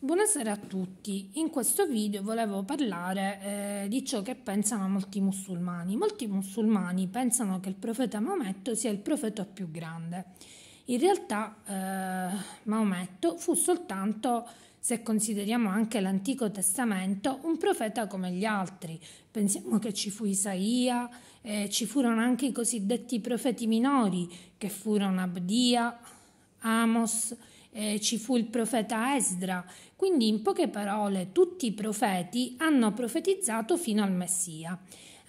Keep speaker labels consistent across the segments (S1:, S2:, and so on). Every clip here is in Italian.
S1: Buonasera a tutti, in questo video volevo parlare eh, di ciò che pensano molti musulmani. Molti musulmani pensano che il profeta Maometto sia il profeta più grande. In realtà eh, Maometto fu soltanto, se consideriamo anche l'Antico Testamento, un profeta come gli altri. Pensiamo che ci fu Isaia, eh, ci furono anche i cosiddetti profeti minori, che furono Abdia, Amos, eh, ci fu il profeta Esdra. Quindi in poche parole tutti i profeti hanno profetizzato fino al Messia.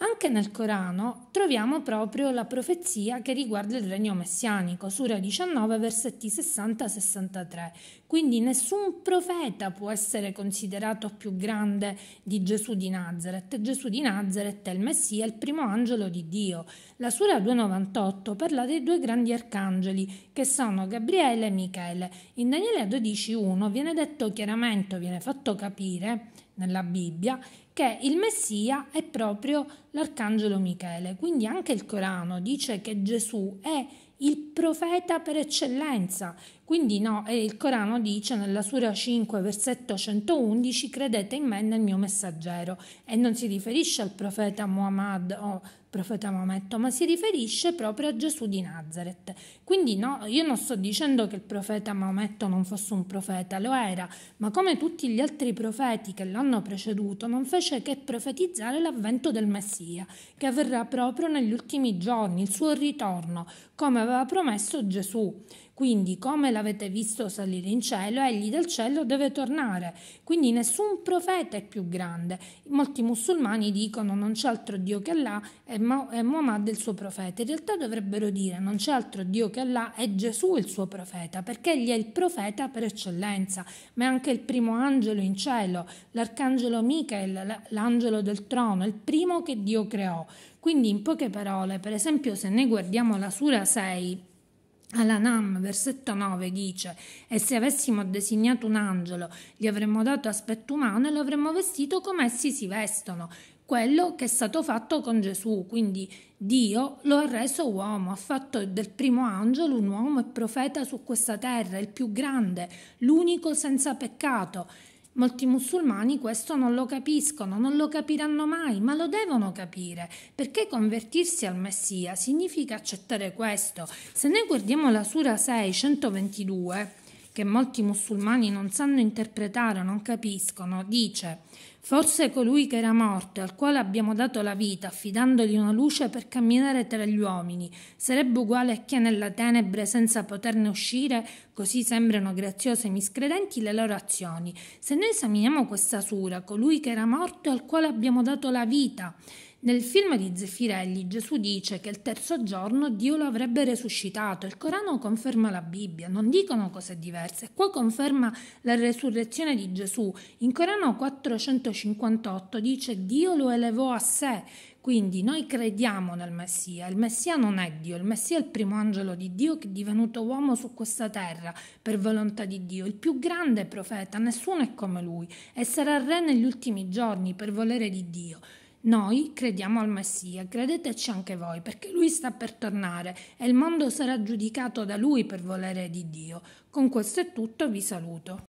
S1: Anche nel Corano troviamo proprio la profezia che riguarda il regno messianico, Sura 19, versetti 60-63. Quindi nessun profeta può essere considerato più grande di Gesù di Nazareth. Gesù di Nazareth è il Messia, il primo angelo di Dio. La Sura 298 parla dei due grandi arcangeli che sono Gabriele e Michele. In Daniele 12.1 viene detto chiaramente, viene fatto capire nella Bibbia che il Messia è proprio l'arcangelo Michele. Quindi anche il Corano dice che Gesù è il profeta per eccellenza. Quindi no, e il Corano dice nella Sura 5, versetto 111, credete in me nel mio messaggero. E non si riferisce al profeta Muhammad o profeta Maometto, ma si riferisce proprio a Gesù di Nazareth. Quindi no, io non sto dicendo che il profeta Maometto non fosse un profeta, lo era, ma come tutti gli altri profeti che l'hanno preceduto, non fece che profetizzare l'avvento del Messia, che avverrà proprio negli ultimi giorni, il suo ritorno, come aveva promesso promesso Gesù. Quindi, come l'avete visto salire in cielo, egli dal cielo deve tornare. Quindi nessun profeta è più grande. Molti musulmani dicono non c'è altro Dio che Allah e, Mo- Muhammad è il suo profeta. In realtà dovrebbero dire non c'è altro Dio che Allah è Gesù il suo profeta, perché egli è il profeta per eccellenza, ma è anche il primo angelo in cielo, l'arcangelo Michael, l'angelo del trono, il primo che Dio creò. Quindi in poche parole, per esempio se noi guardiamo la Sura 6, Alanam, versetto 9, dice: E se avessimo designato un angelo, gli avremmo dato aspetto umano e lo avremmo vestito come essi si vestono. Quello che è stato fatto con Gesù, quindi Dio lo ha reso uomo, ha fatto del primo angelo un uomo e profeta su questa terra, il più grande, l'unico senza peccato. Molti musulmani questo non lo capiscono, non lo capiranno mai, ma lo devono capire, perché convertirsi al Messia significa accettare questo. Se noi guardiamo la Sura 6, 122, che molti musulmani non sanno interpretare, non capiscono, dice Forse colui che era morto e al quale abbiamo dato la vita, affidandogli una luce per camminare tra gli uomini, sarebbe uguale a chi è nella tenebre, senza poterne uscire, così sembrano graziose e miscredenti le loro azioni. Se noi esaminiamo questa sura, colui che era morto e al quale abbiamo dato la vita, nel film di Zeffirelli Gesù dice che il terzo giorno Dio lo avrebbe resuscitato, il Corano conferma la Bibbia, non dicono cose diverse, qua conferma la resurrezione di Gesù. In Corano 400 158 dice Dio lo elevò a sé, quindi noi crediamo nel Messia. Il Messia non è Dio, il Messia è il primo angelo di Dio che è divenuto uomo su questa terra per volontà di Dio, il più grande profeta, nessuno è come lui e sarà re negli ultimi giorni per volere di Dio. Noi crediamo al Messia, credeteci anche voi, perché lui sta per tornare e il mondo sarà giudicato da lui per volere di Dio. Con questo è tutto, vi saluto.